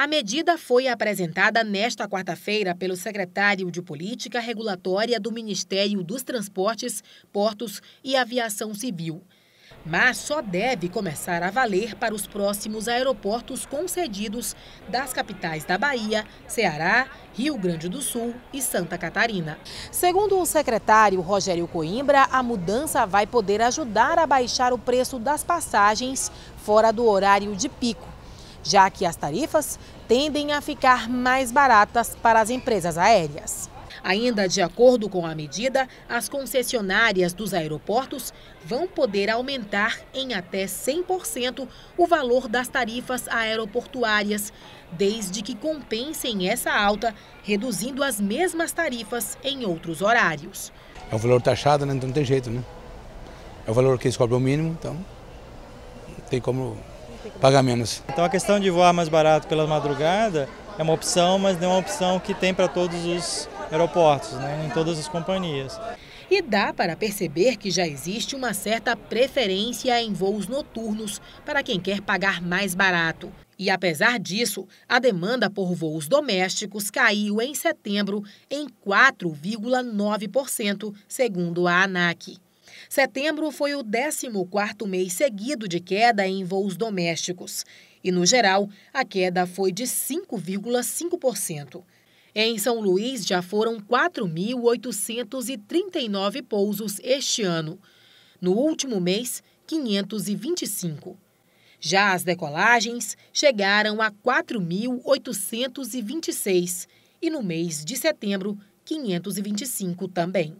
A medida foi apresentada nesta quarta-feira pelo secretário de Política Regulatória do Ministério dos Transportes, Portos e Aviação Civil. Mas só deve começar a valer para os próximos aeroportos concedidos das capitais da Bahia, Ceará, Rio Grande do Sul e Santa Catarina. Segundo o secretário Rogério Coimbra, a mudança vai poder ajudar a baixar o preço das passagens fora do horário de pico já que as tarifas tendem a ficar mais baratas para as empresas aéreas. Ainda de acordo com a medida, as concessionárias dos aeroportos vão poder aumentar em até 100% o valor das tarifas aeroportuárias, desde que compensem essa alta, reduzindo as mesmas tarifas em outros horários. É um valor taxado, né? então não tem jeito, né? É o valor que eles cobram o mínimo, então não tem como paga menos. Então a questão de voar mais barato pela madrugada é uma opção, mas não é uma opção que tem para todos os aeroportos, né, em todas as companhias. E dá para perceber que já existe uma certa preferência em voos noturnos para quem quer pagar mais barato. E apesar disso, a demanda por voos domésticos caiu em setembro em 4,9%, segundo a ANAC. Setembro foi o 14º mês seguido de queda em voos domésticos e, no geral, a queda foi de 5,5%. Em São Luís, já foram 4.839 pousos este ano. No último mês, 525. Já as decolagens chegaram a 4.826 e no mês de setembro, 525 também.